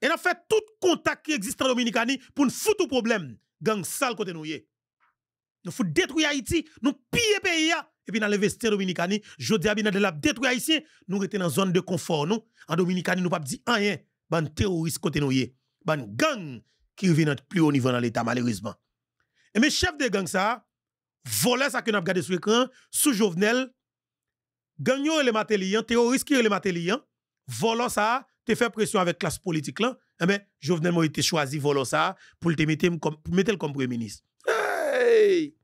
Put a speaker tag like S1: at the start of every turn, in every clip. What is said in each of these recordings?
S1: Et on fait tout contact qui existe en Dominicanie pour nous foutre au problème. Gang sale côté nous. Nous faut détruire Haïti, nous piller pays et puis dans l'investir Dominicani, je dis à de la détruire haïtien, nous restons dans une zone de confort nous. En Dominicani, nous pas dire rien, ban terroriste côté nous ban gang qui revient notre plus haut niveau dans l'état malheureusement. Et mes chefs de gang ça, volent ça que nous avons gardé sur l'écran sous Jovenel, gang les matéliens, hein, terroristes qui les matéliens, hein. volant ça, fait pression avec classe politique là, eh ben, Jovenel Moïse te choisi volant ça pour te mettre comme, premier ministre. Hey!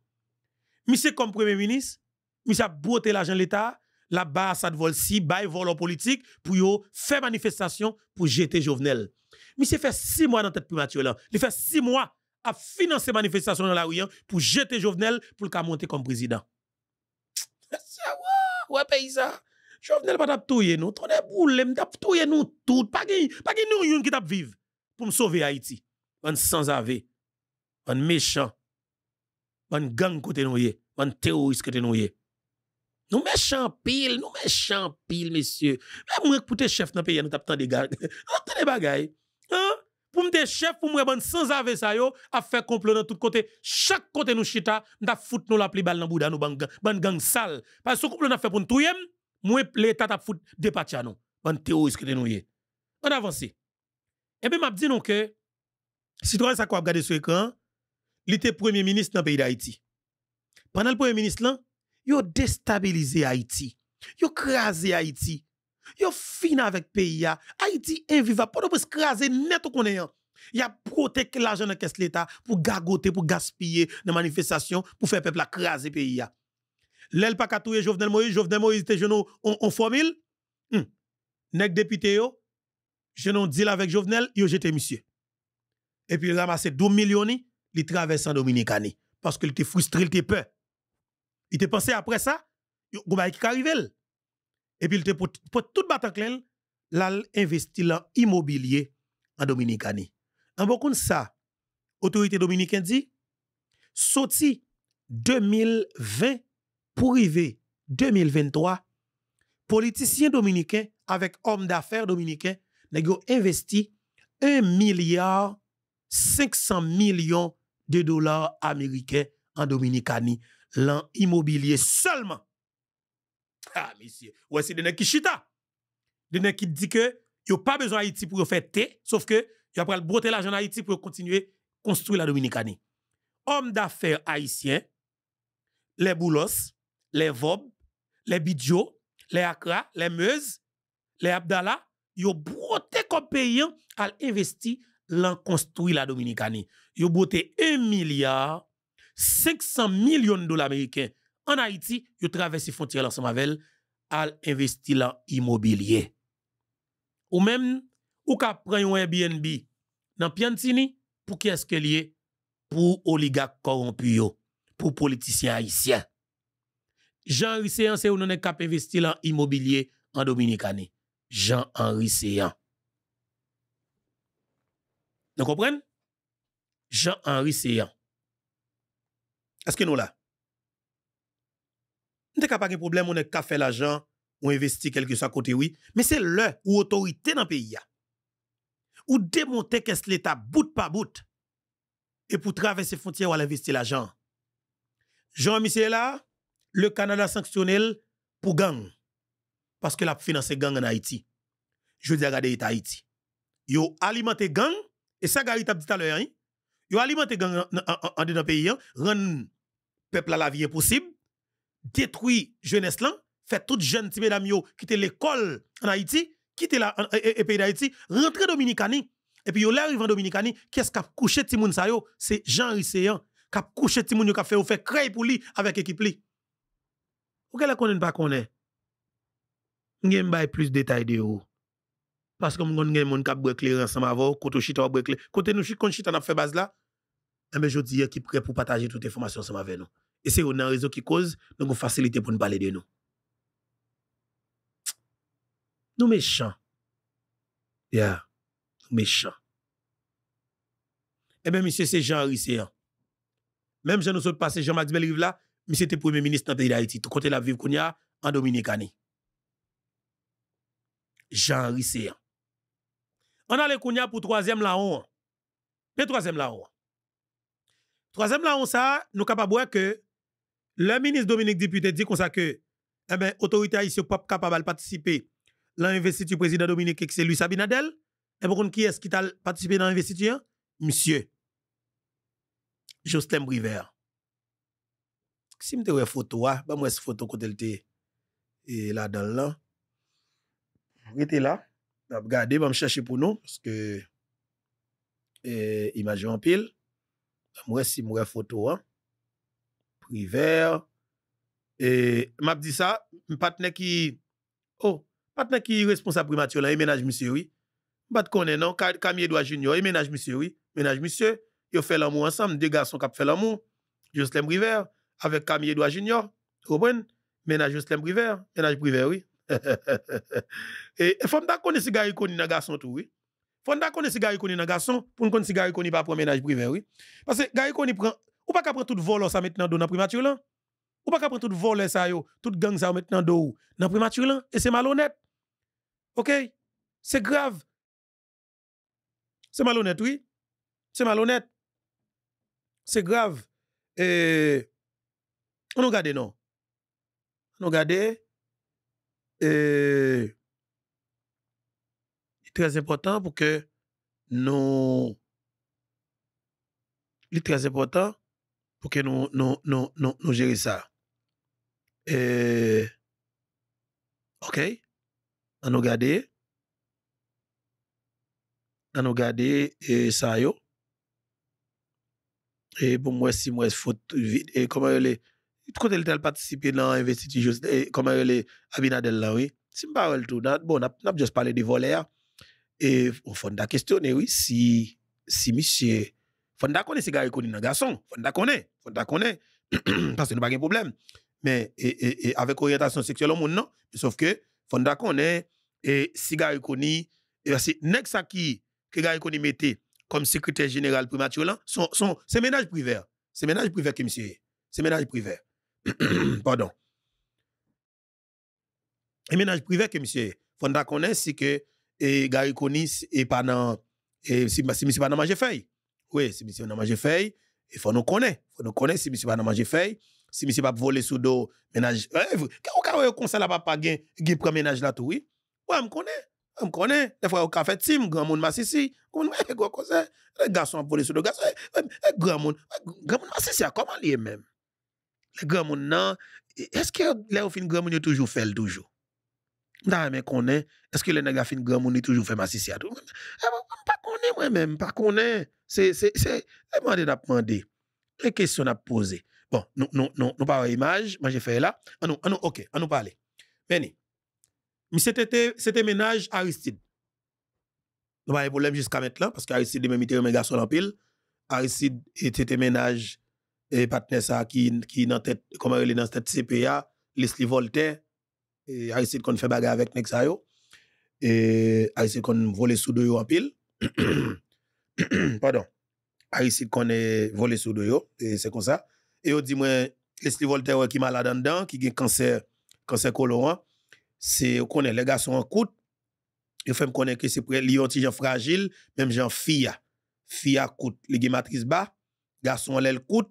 S1: c'est comme premier ministre, mais ça botté l'argent de l'État, la bas ça vol si, bail volant politique, pour faire manifestation pour jeter Jovenel. c'est fait six mois dans cette primature là. Il fait six mois à financer manifestation dans la rue hein, pour jeter Jovenel pour le monter comme président. Ouais, pays ça. Jovenel pas tap touye nous. Ton boule, m'tap touye nous tout. Pas gen, pas gen nous yon qui tap vive pour m'sauver sauver Haïti. On sans ave. On méchant. On gang kote nouye. yé. On terroriste côté nous Nous méchants pile, nous méchants pile, messieurs. Même moi, pour te chef nan pays, nous tap tant de gars. Tant de Hein? Pour me chef, pour bon sans ave ça yo, a fait complot dans tout côté. Chaque côté nous chita, m'da fout nous la pli balle dans bouda, nou ban gang sale. Parce que complot n'a fait pour nous touyer, moi, l'État t'a foutu des a On Bon terroriste que nous On avance. Et eh bien, m'a dit non que, citoyen ça quoi regarder sur écran, il premier ministre dans le pays d'Haïti. Pendant le premier ministre là, il a déstabilisé Haïti. Il a crasé Haïti. Il a fini avec le pays. Haïti invivable. Pas de craser net au connaissant. Il a protégé l'argent de l'État pour gagoter, pour gaspiller dans manifestations, pour faire peuple craser le pays. L'el pas katouye Jovenel Moïse, Jovenel Moïse te genou on, on formule. Hmm. Nek député yo, genou deal avec Jovenel, yo jete monsieur. Et puis il ramasse 2 millions, il traverse en Dominicani. Parce qu'il était frustré, il était peur. Il était pensé après ça, il y arriver. Et puis il te pour, tout bataclan, l'al investi en immobilier en Dominicani. En beaucoup de ça, autorité dominicaine dit, sorti 2020, pour arriver 2023, politiciens dominicains avec hommes d'affaires dominicains ont investi 1 milliard 500 millions de dollars américains en Dominicanie, l'an immobilier seulement. Ah, monsieur, voici c'est des qui chita. Hein. Des qui dit que n'ont pas besoin d'Haïti pour faire thé, sauf que y a pas broter l'argent pour continuer construire la Dominicanie. Hommes d'affaires haïtiens, les boulos, les Vob, les Bidjo, les Accra, les Meuse, les Abdallah, ils ont broté comme payant à investir l'en construire la Dominicanie. Ils ont broté 1 milliard 500 millions de dollars américains en Haïti, ils ont traversé les frontières ensemble avec à investir dans immobilier. Ou même, ou ont pris un Airbnb dans Piantini, pour qui est-ce que est? Pour oligarques corrompus, pour politiciens haïtiens. Jean-Henri Séan, c'est où nous cap investir en immobilier en Dominicanie. Jean-Henri Séan. Vous comprenez? Jean-Henri Séan. Est-ce que nous là? Nous pas de problème, on qu'à fait l'argent, on investit quelque chose à côté, oui. Mais c'est le ou autorité dans le pays. Ou démonter qu'est-ce l'État bout par bout. Et pour traverser frontières, on investir l'argent. Jean-Michel là, le Canada sanctionnel pour gang. Parce que la financé gang en Haïti. Je dis à regarder Haïti. Yo alimenté gang, et ça Gary dit tout à l'heure, hein. yo alimenté gang en dedans pays, hein? peuple à la vie impossible, détruit jeunesse là, fait toute jeune ti mesdames yo quitter l'école en Haïti, quitte la pays d'Haïti, rentrer Dominicani. Et puis yo l'arrive en Dominicani, qu'est-ce a couché timoun yo? C'est Jean Risséan, qu'a couché timoun qui yo fait ou fait créer pour lui avec équipe ou la connaît pas connaît. N'aime pas plus détail de haut. Parce que mon gagne mon cap brek ensemble avant côté chita brek côté nous chita chita n'a fait base là. Eh ben je dis qui prêt pour partager toute information ensemble avec nous. Et c'est un réseau qui cause donc facilité pour nous parler de nous. Nous méchants. Yeah. Nous méchants. Eh bien, monsieur, c'est Jean Risséan. Même je nous sommes passé Jean-Max Rive là, mais c'était premier ministre dans le pays d'Haïti, tout côté la vive qu'on y a en Dominique. Jean-Henri On a les Kounia pour troisième laon. Le troisième laon. Troisième laon, ça, nous capables que le ministre Dominique Député dit qu'on ça que eh ben, autorité pas capable de participer à l'investiture du président Dominique, que c'est lui Sabinadel. Et eh pour ben, qui est-ce qui a participé dans l'investiture? Monsieur. Justin Briver. si mte wè foto wè, ba mwè si foto kote lte, e la dal lan, mwè te la, ap gade, ba m chache pou nou, pweske, e, imajan pil, ba mwè si mwè foto wè, priver, e, m ap di sa, m patne ki, o, oh, patne ki responsa primatio la, e menaj misye wè, bat konen nan, non, kami Edwa Junior, e menaj misye wè, menaj misye, yo fè l'amou ansam, de gason kap fè l'amou, Joslem Priver, e, avec Camille Edouard Junior, vous Ménage Jocelyn Privé, ménage privé, oui. et il faut que si gars dans garçon tout, oui. Faut que si gars connu dans garçon pour connaître si gars pas pour ménage privé, oui. Parce que gars prend ou pas prendre tout vol ça maintenant dans primature là. Ou pas prendre tout vol ça yo, toute gang ça maintenant dans dans primature là et c'est malhonnête. OK? C'est grave. C'est malhonnête, oui. C'est malhonnête. C'est grave. Et on regarde, non. On regarde. Euh, très important pour que nous. Il est très important pour que nous, nous, nous, nous, gérions ça. Et OK? On nous regarde. On nous regarde et ça, yo. Et pour moi, si moi, vide. et comment elle est tout elle temps, participer dans l'investiture, eh, comme elle Abinadel, là, oui. Si je parle tout, bon, on a juste parlé de voler. Hein. Et on fonda questionner, oui, si, si monsieur. Fonda connaît ces gars qui connaissent un garçon. Fonda connaît. Fonda connaît. Parce que nous n'est pas un problème. Mais avec orientation sexuelle, au monde, non. sauf que Fonda connaît, et ces gars qui connaissent, c'est que ça qui, que les comme secrétaire général primature, son son c'est ménage privé. C'est ménage privé que monsieur. C'est ménage privé. pardon. Et ménage privé que monsieur Fonda connaisse c'est que et Gary Konis est pas Et si monsieur pas dans manger feuille. Oui, si monsieur n'a manger feuille, il faut nous connaître. Il faut nous connaître si monsieur pas dans manger feuille. Si monsieur pas voler sous dos, ménage. Quand on avez un conseil là-bas, pas de ménage là tout, oui. Oui, je connais. Je connais. Des fois, au café team, grand monde m'a Grand monde, quoi, quoi, Les garçons ont volé sous dos, garçons. Grand monde, grand monde m'a comment même? grand monde non. est-ce que les ou fin grand monde toujours fait toujours? Non mais qu'on est-ce que les nègres fin grand monde toujours fait massissi à tout? Eh, pas est moi-même, pas est, C'est, c'est, c'est, eh, demander demander. Les questions à poser. Bon, nous, non non pas image, moi j'ai fait là. Ah non, ah non, ok, on ah, nous parler. Venez. mais c'était, c'était ménage Aristide. Nous pas de problème jusqu'à maintenant, parce qu'Aristide, même, était un garçon en pile. Aristide était ménage et partenaire ça qui qui dans tête comment il est dans tête CPA Leslie Voltaire e et Aristide qu'on fait bagarre avec nek ça yo e et Aristide qu'on volé sous deux en pile pardon Aristide qu'on est voler sous deux et c'est comme ça et on dit moi Leslie Voltaire qui malade en dedans qui a cancer cancer colon c'est qu'on connaît les garçons en coûte il faut me connaître que c'est pour les gens fragiles même gens filles filles coûte les matrice bas garçon l'aile coûte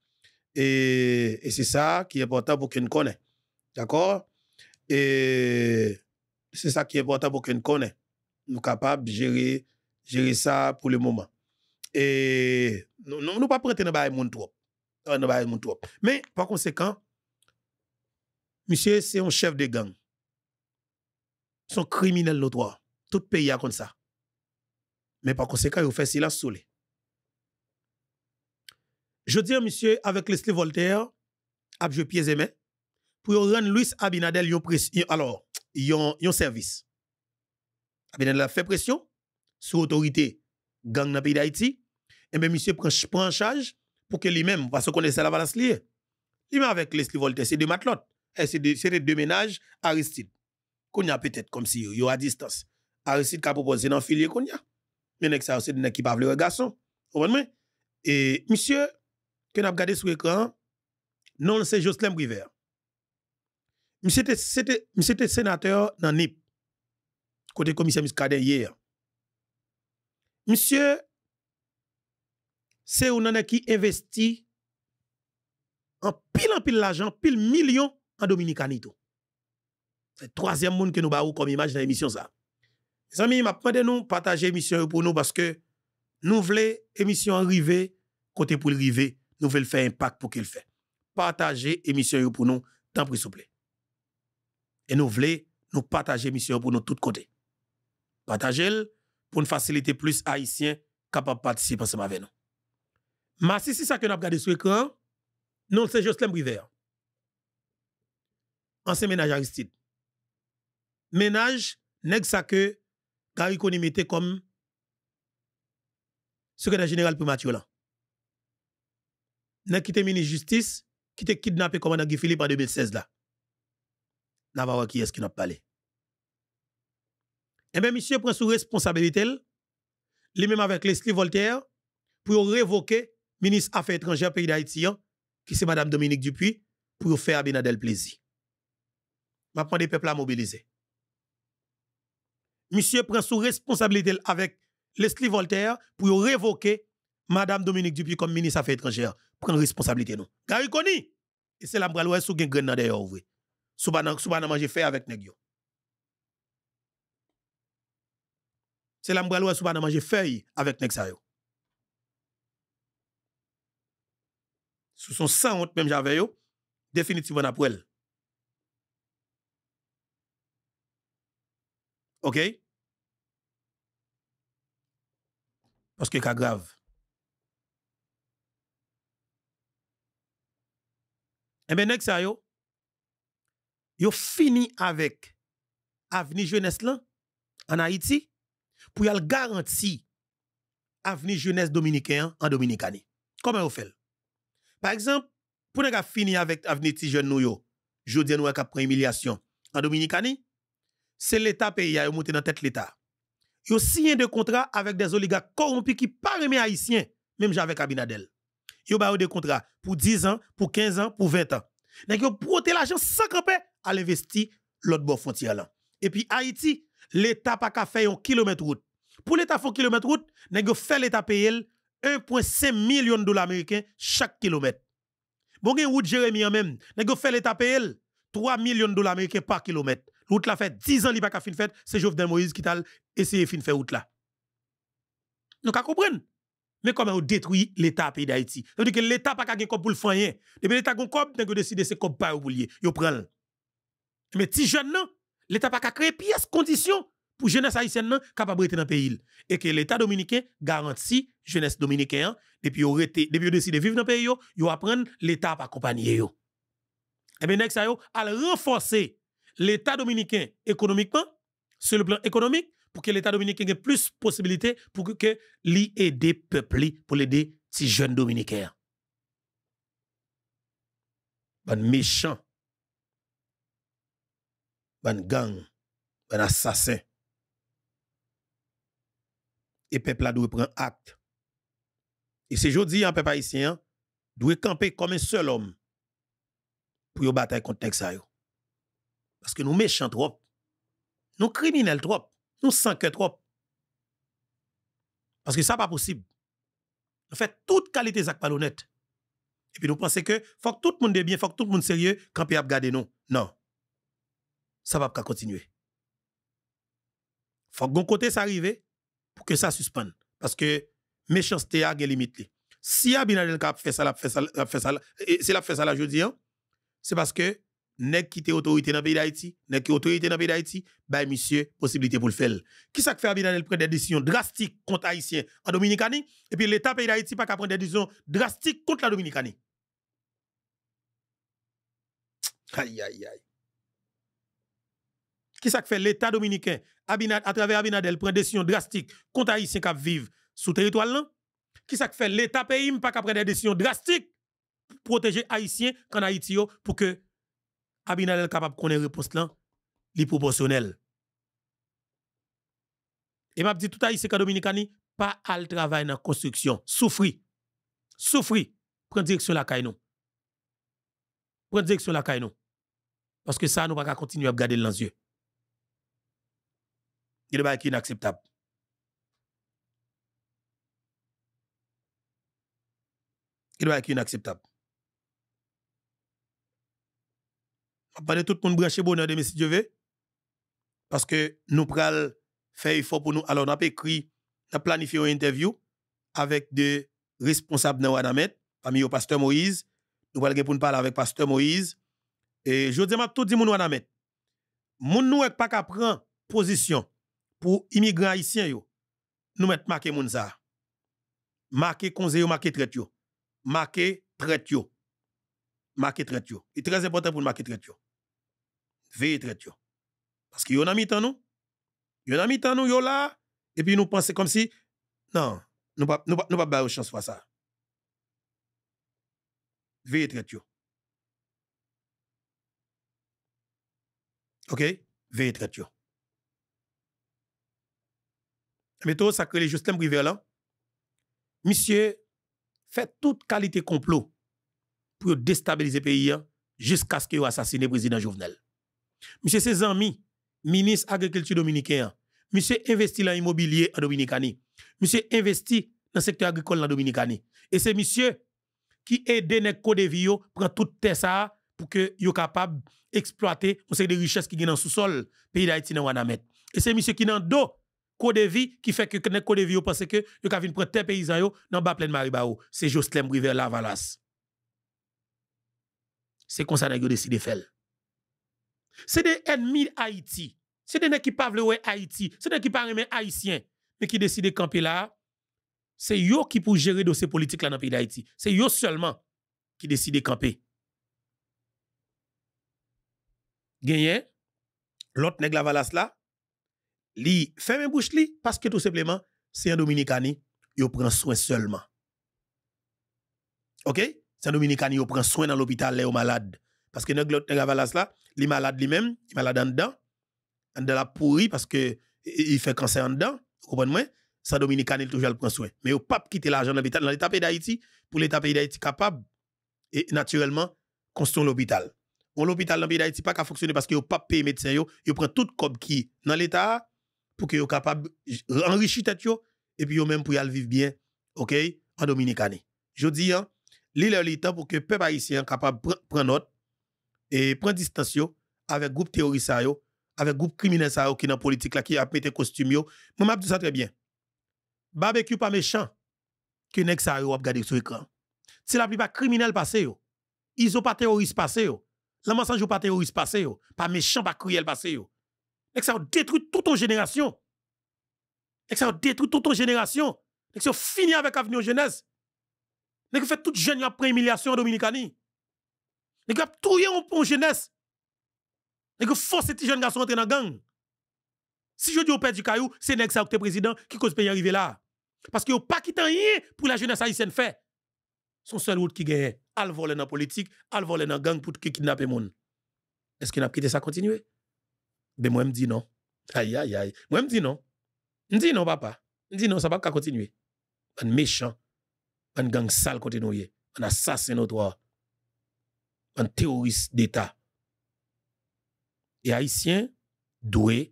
S1: Et, c'est ça qui est important pour qu'on connaisse. D'accord Et c'est ça qui est important pour qu'on connaisse. Nous sommes capables de gérer, gérer ça pour le moment. Et nous ne pouvons pas prêter dans le mon trop. Mais par conséquent, monsieur, c'est un chef de gang. Son criminel droit Tout pays a comme ça. Mais par conséquent, il fait silence sur je dis, monsieur, avec Leslie Voltaire, à pieds et mains, pour rendre Luis Abinadel yon, yon alors, yon, yon service. Abinadel a fait pression sur l'autorité gang dans pays d'Haïti, et eh bien, monsieur prend, en charge pour que lui-même, parce qu'on à la balance liée, lui-même avec Leslie Voltaire, c'est deux matelots eh, c'est deux, deux ménages Aristide. Qu'on a peut-être comme si yon à distance. Aristide a proposé dans le filet qu'on a. Mais ça, c'est des qui pas les garçons. Et monsieur, que nous avons regardé sur l'écran, non, c'est Jocelyn Briver. Monsieur était sénateur dans NIP, côté commissaire Muscadet hier. Monsieur, c'est un qui investit en pile en pile l'argent, pile millions en Dominicanito. C'est le troisième monde que nous avons comme image dans l'émission. ça. Mes amis, m'a demande nous partager l'émission pour nous parce que nous voulons l'émission arriver côté pour arriver nous voulons faire un pacte pour qu'il fait. Partagez l'émission pour nous, tant pis s'il vous plaît. Et nous voulons nous partager l'émission pour nous de tous côtés. Partagez-le pour nous faciliter plus haïtiens capables de participer ensemble avec nous. Merci, c'est ça que nous avons regardé sur l'écran. Non, c'est Jocelyn Briver. Ancien ménage Aristide. Ménage, nest ça que Gary Koni comme secrétaire général pour Mathieu là qui ministre justice, qui était kidnappé commandant Guy Philippe en 2016 là. N'a qui est-ce qui n'a pas parlé. Et eh bien, monsieur prend sous responsabilité, lui-même avec Leslie Voltaire, pour révoquer ministre Affaires étrangères pays d'Haïti, hein, qui c'est Madame Dominique Dupuis, pour faire Abinadel plaisir. Maintenant, les peuples à mobiliser. Monsieur prend sous responsabilité avec Leslie Voltaire pour révoquer Madame Dominique Dupuis comme ministre Affaires étrangères prendre responsabilité nous. Gary Koni, et c'est là que je sous gain nan d'ailleurs ouvre. Sou banan sou banan manger fait avec nèg yo. C'est là que sou banan manger feuille avec nèg sa yo. Sous son sang honte même j'avais yo, définitivement après elle. OK Parce que c'est grave. Et eh bien, nèg ça yo, yo fini avec avenir jeunesse là, en Haïti, pour le garantir avenir jeunesse dominicain en Dominicanie. Comment vous faites? Par exemple, pour finir fini avec avenir ti jeune Nouyo, aujourd'hui, nous ka pris humiliation en Dominicanie, c'est l'état pays a monté dans tête l'état. Yo signé de contrat avec des oligarques corrompus qui pas haïtiens, même avec Abinadel yo ba des contrats pour 10 ans, pour 15 ans, pour 20 ans. Nèg yo protège l'argent sans camper à l'investir l'autre bord frontière là. Et puis Haïti, l'État n'a pas fait un kilomètre route. Pour l'État faire un kilomètre route, nèg a fait l'État payer 1.5 million de dollars américains chaque kilomètre. Bon gen route Jérémy en même, nèg yo fait l'État payer 3 millions de dollars américains par kilomètre. Route la fait 10 ans li pas qu'à fin fait, c'est Jovenel Moïse qui t'a essayé fin faire route là. Nous ka comprendre mais comment on détruit l'État pays d'Haïti. Ça veut dire que l'État pas qu'à pour le fanyen. Hein. Depuis l'État a cop, de décider ses cop pas ou lié, Mais si jeune l'État l'État pas qu'à créer pièce conditions pour jeunesse haïtienne non capable dans le pays et que l'État dominicain garantit jeunesse dominicaine hein. depuis yo rete, depuis de vivre dans le pays yo, yo prendre l'État pas accompagner Et eh bien nek sa yo renforcer l'État dominicain économiquement sur le plan économique pour que l'État dominicain ait plus de possibilités pour que le peuple, pour l'aider ces jeunes dominicains. Ban méchant, ban gang, ban assassin. Et peuple doit prendre acte. Et c'est jodi en hein, peuple haïtien hein, doit camper comme un seul homme pour yo bataille contre ça Parce que nous méchants trop. Nous criminels trop nous sans que trop. Parce que ça pas possible. En fait, toute qualité ça pas honnête. Et puis nous pensons que faut que tout le monde est bien, faut que tout le monde sérieux quand peut garder nous. Non. Ça va pas continuer. Faut que côté ça arrive pour que ça suspende parce que méchanceté a des limites. Si Abinadel a fait ça, si fait ça, fait ça, et fait ça là hein, c'est parce que nèg qui était autorité dans le pays d'Haïti, nèg qui autorité dans le pays d'Haïti, ben, monsieur possibilité pour le faire. Qui ça fait Abinadel prendre des décisions drastiques contre haïtiens en Dominicanie et puis l'état pays d'Haïti pas qu'à prendre des décisions drastiques contre la Dominicanie. Aïe aïe aïe. Qui ça fait l'état dominicain à travers Abinadel prend des décisions drastiques contre haïtiens qui vivent sous territoire là Qui ça fait l'état pays pas qu'à prendre des décisions drastiques pour protéger haïtiens en Haïti pour que Abinadel capable de connaître réponse là, li proportionnel. Et m'a dit tout à l'heure, c'est que Dominicani, pas al travail dans la construction. Souffri. Souffri. Prends direction la caille nous. Prends direction la caille nous. Parce que ça, nous ne pas continuer à garder dans les yeux. Il être inacceptable. Il être inacceptable. de tout le monde branche bonheur de si Dieu Parce que nous pral faire effort pour nous. Alors, nous avons écrit, on a planifié une interview avec des responsables de Wanamet, parmi le pasteur Moïse. Nous parlons pour nous parler avec pasteur Moïse. Et je dis à tout le monde Wanamet. ne nous pas qu'à prendre position pour immigrants haïtiens yo. Nous mettre marqué moun ça. Marqué conseil marqué traite Marqué traite yo. Marqué traite il est très important pour marquer traite veillez traite yo. Parce que en a mis dans nous. en a mis dans nous, yo là. Et puis nous pensons comme si, non, nous pas, nous pas, nous de chance pour ça. Veillez traite yo. OK? Veillez traite yo. Mais tout ça que les Justin Briver monsieur, fait toute qualité complot pour déstabiliser le pays hein, jusqu'à ce qu'il assassine le président Jovenel. Monsieur ses amis, ministre agriculture dominicain, monsieur investi dans l'immobilier en Dominicanie, monsieur investi dans le secteur agricole en Dominicanie. Et c'est monsieur qui aide les codes de prend tout ça pour que soient capable exploiter on sait des richesses qui sont dans le sous-sol pays d'Haïti dans Wanamet. Et c'est monsieur qui dans dos code de qui fait que les code de vie pense que yo ka vinn prendre terre paysan yo dans bas pleine Maribao, c'est Jocelyn Briver Lavalas. C'est comme ça n'a décidé de faire. C'est des ennemis Haïti. C'est des gens qui parlent veulent Haïti. C'est des gens qui ne veulent Mais qui décident de camper là. C'est eux qui pour gérer dossier politique là dans le pays d'Haïti. C'est eux seulement qui décident de camper. Gagné, l'autre nèg la valas là, li ferme bouche parce que tout simplement, c'est un Dominicani, il prend soin seulement. OK? C'est un Dominicani, il prend soin dans l'hôpital les malades parce que nèg l'autre la valas là, les malades lui-même, les malades en dedans, en la pourri parce que il fait cancer en dedans, vous comprenez moi Sa Dominicaine, toujours le prend soin. Mais au pape quitter l'argent dans l'État pays d'Haïti, pour l'État pays d'Haïti capable, et naturellement, construire l'hôpital. l'hôpital dans pays d'Haïti pas qu'à fonctionner parce que au pape paye médecin, yo, yo prend tout comme qui dans l'État pour que yo capable enrichir tête yo, et puis yo même pour y aller vivre bien, ok, en Dominicaine. Je dis, hein, l'île est temps pour que le peuple haïtien capable prendre note et prend distance avec groupe terroriste avec groupe criminel qui qui dans la politique là qui a pété costume yo moi dit ça très bien barbecue pas méchant que nèg ça a regarder sur écran Si la plupart criminel passé yo ils ont pas terroriste passé yo la mensonge pas terroriste passé pas méchant pas cruel passé yo nèg détruit toute ton génération nèg détruit toute ton génération nèg ça fini avec avenir jeunesse nèg fait toute jeune après humiliation en Dominicanie y a pour en jeunesse. que force ces jeunes garçons entrer dans gang. Si je dis au père du caillou, c'est nex ça président qui cause pays arriver là. Parce que pas quitté rien pour la jeunesse haïtienne fait. Son seul route qui gagne, al voler dans la politique, al voler dans la gang pour kidnapper monde. Est-ce qu'il a quitté ça continuer Mais ben, moi me dis non. Aïe aïe aïe. Moi me dis non. Me dis non papa. Me dis non ça va pas continuer. Un méchant, une gang sale continuer, un assassin notoire un terroriste d'État. Et Haïtiens doivent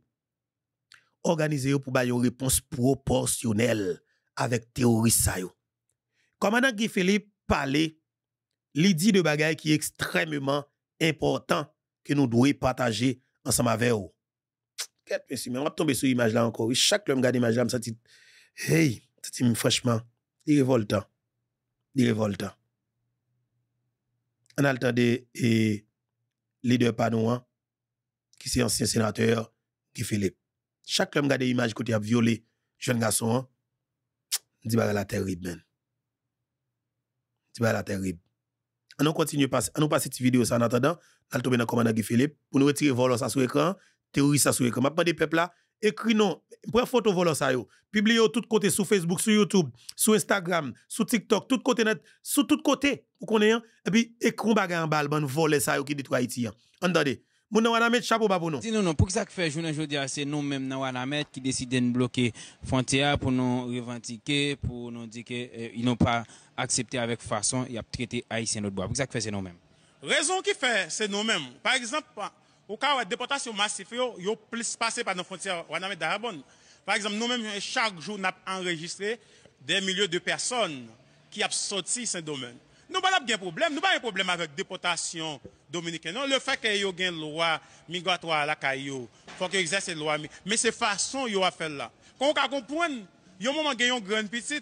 S1: organiser pour avoir une réponse proportionnelle avec terroriste ça Commandant Guy Philippe parlait, il dit de choses qui est extrêmement important que nous devons partager ensemble avec vous. Je monsieur, tomber sur l'image là encore. Chaque homme garde je regarde l'image là, je me sens, hey, franchement, il est révoltant. Il est révoltant on a le leader panouan hein, qui c'est ancien sénateur Guy Philippe. Chaque homme garde images côté a violé jeune garçon hein, dit bah la terrible man. Dit bah, la terrible. On nous continue pas, on nous passe cette vidéo ça en attendant, on tomber dans commandant Guy Philippe pour nous retirer volant ça sur écran, terroriste ça sur écran. M'a pas des peuple là, Écris non, prend photo volant ça yo, publiez tout côté sur Facebook, sur YouTube, sur Instagram, sur TikTok, tout côté net, sur tout côté, vous connaissez hein? et puis écrit bagarre en balle, bon voler ça yo qui détruit Haïti. Hein. Entendez. mon nan wana met chapeau pas pour nous. non
S2: non, pour que ça que fait journée aujourd'hui, c'est nous mêmes dans wana qui décident de bloquer frontière pour nous revendiquer, pour nous dire qu'ils euh, n'ont pas accepté avec façon, et a traité haïtien notre bois. Pour que ça que fait c'est nous mêmes. Raison qui fait c'est nous mêmes. Par exemple, Ou ka wè depotasyon masif yo, yo plis pase pa nan frontiyan wana mè Darabon. Par exemple, nou mèm chak joun ap enregistre de milieu de person ki apsoti sen domen. Nou ban ap gen problem, nou ban yon problem avèk depotasyon dominiken. Non, le fèk yo gen lwa migratoi la kayo, fòk yo exerse lwa mi. Mè se fason yo a fè la. Kon wè ka kompoun, yon mèman gen yon gren piti,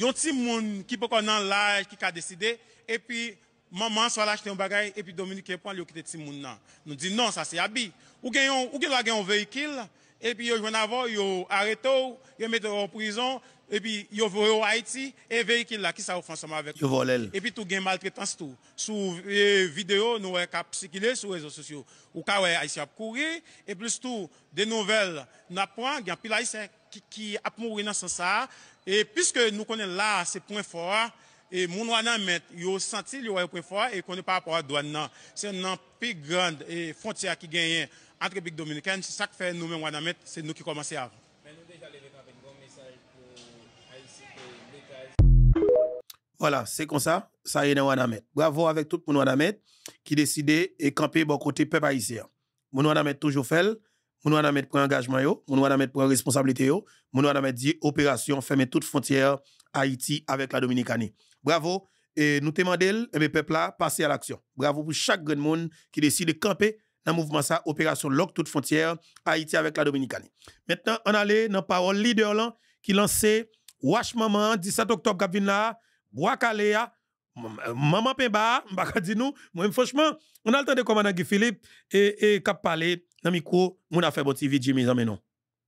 S2: yon ti moun ki pokon nan laj ki ka deside. E pi... maman soit là acheter un bagage et puis Dominique est prend le côté de moun nan. Nous dit non, ça c'est habit. Ou gagne ou gagne un véhicule et puis yo joine avant yo arrêté yo mette en prison et puis yo vole Haïti et véhicule là qui ça offense avec yo Et puis tout gagne maltraitance tout. Sous eh, vidéo nous est eh, cap circuler sur réseaux sociaux. Ou ka ouais haïtien courir et plus tout des nouvelles n'apprend gagne pile haïtien qui qui a mouru dans sens ça et puisque nous connaissons là c'est point fort et mon wana met yo senti yo point fort et qu'on par rapport à douane nan c'est une plus grande et frontière qui gagne entre République dominicaine c'est ça que fait nous même wana met c'est nous qui commençons avant
S1: Voilà, c'est comme ça, ça y est dans Wanamet. Bravo avec tout pour Wanamet qui décidait et camper bon côté peuple haïtien. Mon Wanamet toujours fait, mon Wanamet prend engagement yo, mon Wanamet prend responsabilité yo, mon Wanamet dit opération fermer toute frontière Haïti avec la Dominicaine. Bravo. Et nous demandons, et eh peuple là, passer à l'action. Bravo pour chaque grand monde qui décide de camper dans le mouvement ça, opération Lock toute frontière, Haïti avec la Dominicanie. Maintenant, on allait dans la parole leader là, qui lançait Wash Maman, 17 octobre, Gavin là, Kalea, Maman Pemba, Mbaka dit nous, moi, franchement, on a le temps de commander Guy Philippe et, et cap parler dans le micro, mon affaire bon TV, Jimmy Zamenon.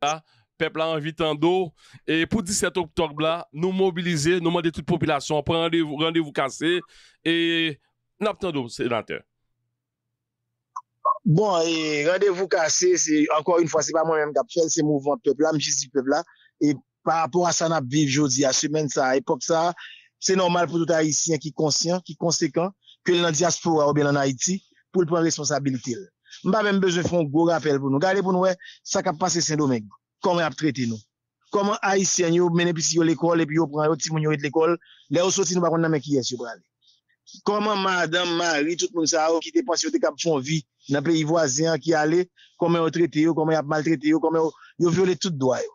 S3: Ah, pepla anvi tando, e pou 17 oktob la, nou mobilize, nou mande tout popilasyon, apre randevou kase, e nap tando, sè dante.
S4: Bon, e randevou kase, ankon yon fwa, se pa moun yon kapsel, se mouvan pepla, mjisi pepla, e pa apour a sa nap viv jodi, a semen sa, a epok sa, se normal pou tout haisyen ki konsyant, ki konsekant, ke nan diaspora ou be nan Haiti, pou l'pon responsabilite. Mba men bej de fon, go gapel pou nou, gade pou nou, sa kap pase sè domèk pou. Koman ap trete nou? Koman Aisyen yo mene pisi yo l'ekol, epi yo pran yo ti moun yo et l'ekol, le yo sot si nou bakon namen kiyes yo pran le? Koman madame, mari, tout moun sa, yo ki te panse yo te kap fon vi, nan pe yi vwazen ki ale, koman yo trete yo, koman yo ap mal trete yo, koman yo vwole tout do ayo?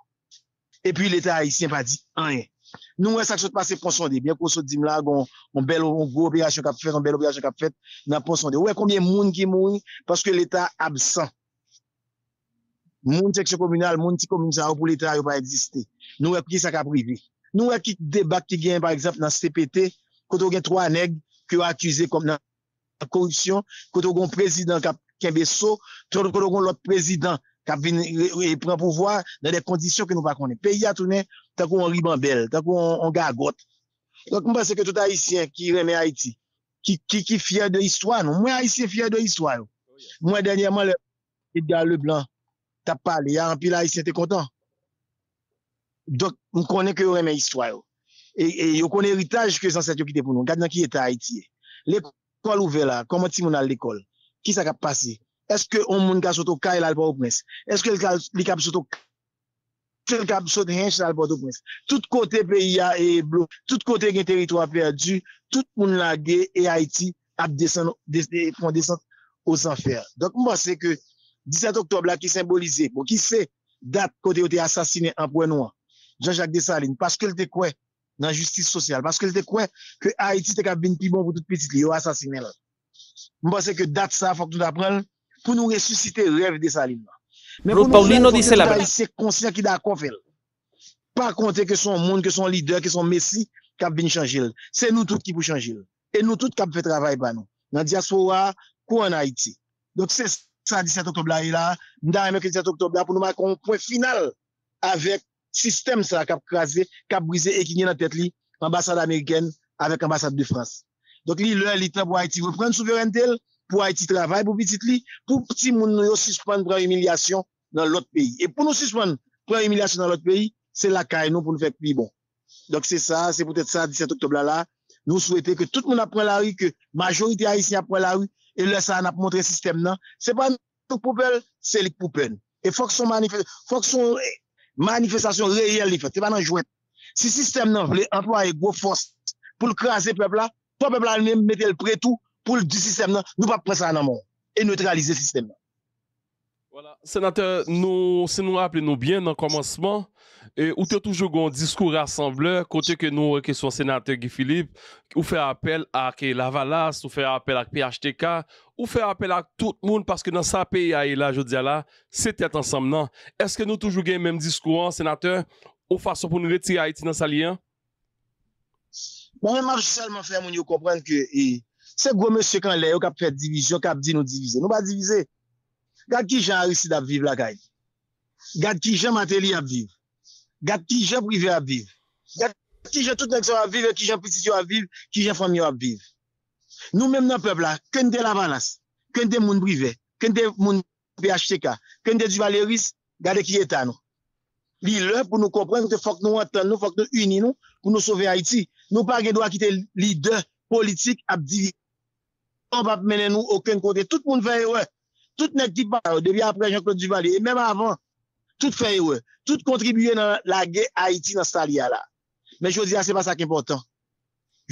S4: Epi l'Etat Aisyen pa di, nou wè sak sot pase pon sonde, byen kon sot di mla, kon bel ou go, bel ou biyajon kap fet, nan pon sonde. Wè konbyen moun ki moun, paske l'Etat absan. Moun teksyon komunal, moun ti komunal, apou l'Etat yo pa existé. Nou wè ki sa ka privé. Nou wè ki debak ki gen par exemple nan CPT, koto gen tro anèg, ki wè akuse kom nan korupsyon, koto gen prezident ka kembe so, koto gen lot prezident ka vin reprenpouvoar nan de kondisyon ki nou pa konen. Peyi atounen, ta kou an riban bel, ta kou an gagote. Donc mwen pense ke tout Haitien ki remè Haiti, ki fiyan de histwa nou. Mwen Haitien fiyan de histwa nou. Mwen denyèman, idan le blan, tap pale, ya an pi la isye te kontan. Dok, m konen ke yon reme iswayo. E, e yon konen eritaj ke san sètyo ki te pou nou. Gat nan ki yon ta Haiti. L'ekol ouve la, konwen ti moun al l'ekol. Ki sa kap pase? Eske on moun ka sotou ka el al bo ou gnes? Eske li kap sotou ka? Tel kap sotou hen al bo ou gnes? Tout kote pe ya e blou, tout kote gen teritwa perdi, tout moun la ge e Haiti ap desan, desan, osan fer. Dok m wase ke 17 octobre là qui symbolisait, bon, qui c'est date côté été assassiné en point noir, Jean-Jacques Dessalines, parce qu'il était quoi dans la justice sociale, parce qu'il était quoi que Haïti était capable plus bon pour toute petite, il assassiné là. moi c'est que date ça, faut que nous apprenions pour nous ressusciter le rêve Dessalines. Mais pour Paulino dit c'est la C'est conscient qui d'accord faire. Pas compter que son monde, que son leader, que son messie, qu'il a bien changé. C'est nous tous qui pouvons changer. Et nous tous qui avons fait travail par nous. Dans diaspora, pour en Haïti. Donc c'est Sa 17 oktobla e la, mda remek 17 oktobla pou nou makon pwen final avek sistem sa kap kraze, kap brize e ki nye nan tete li ambasade Ameriken avek ambasade de Frans. Don li lè lita pou Haiti. Vou pren souveren tel pou Haiti travay pou bitit li pou ti moun nou yo suspon pre-emilyasyon nan lot peyi. E pou nou suspon pre-emilyasyon nan lot peyi, se la ka e nou pou nou fek pi bon. Don se sa, se pou tete sa 17 oktobla la, Nou souwete ke tout moun apre la ou, ke majorite a isi apre la ou, e lè sa an ap montre sistem nan, se pa nou poubel, se lik poubel. E fok son manifestasyon reyel li fote, se pa nan jwè. Si sistem nan vle, anpwa e gwo fos pou l krasè pepla, pou pepla an mète l pretou pou l di sistem nan, nou pa presa nan moun. E neutralize sistem nan.
S3: Senatè, se nou aple nou bien nan komanseman, E, ou te toujou gwen diskou rassemble, kote ke nou reke sou senate Gifilip, ou fe apel ak E. Lavalas, ou fe apel ak PHTK, ou fe apel ak tout moun, paske nan sa peyi a e la, se tet ansam nan. Eske nou toujou gen menm diskou an, senate, ou fason pou nou reti a eti nan sa liyan?
S4: Mwen mwen mwen fè moun yo komprende ke e, se gwen mwen se kan le yo kap fè divizyon, kap di nou divize. Nou ba divize, gade ki jan a resi dap viv la kaj. Gade ki jan mater li ap viv. Gat ki jen prive ap viv. Gat ki jen tout nèk se wap viv, ki jen piti se wap viv, ki jen fami wap viv. Nou mèm nan pèb la, kèndè la vanas, kèndè moun prive, kèndè moun PHTK, kèndè du valeris, gade ki etan nou. Li lè pou nou kompren, nou te fok nou atan nou, fok nou uni nou, pou nou sove Haiti. Nou pa gen nou akite li dè, politik ap divi. On pa mènen nou okèn kote. Tout moun vèye wè. Tout nèk ki paro, devya apre jen kote du valeris. Tout feywe, tout kontribuye nan la ge Haiti nan stalia la. Men jodi a, se pa sa ki important.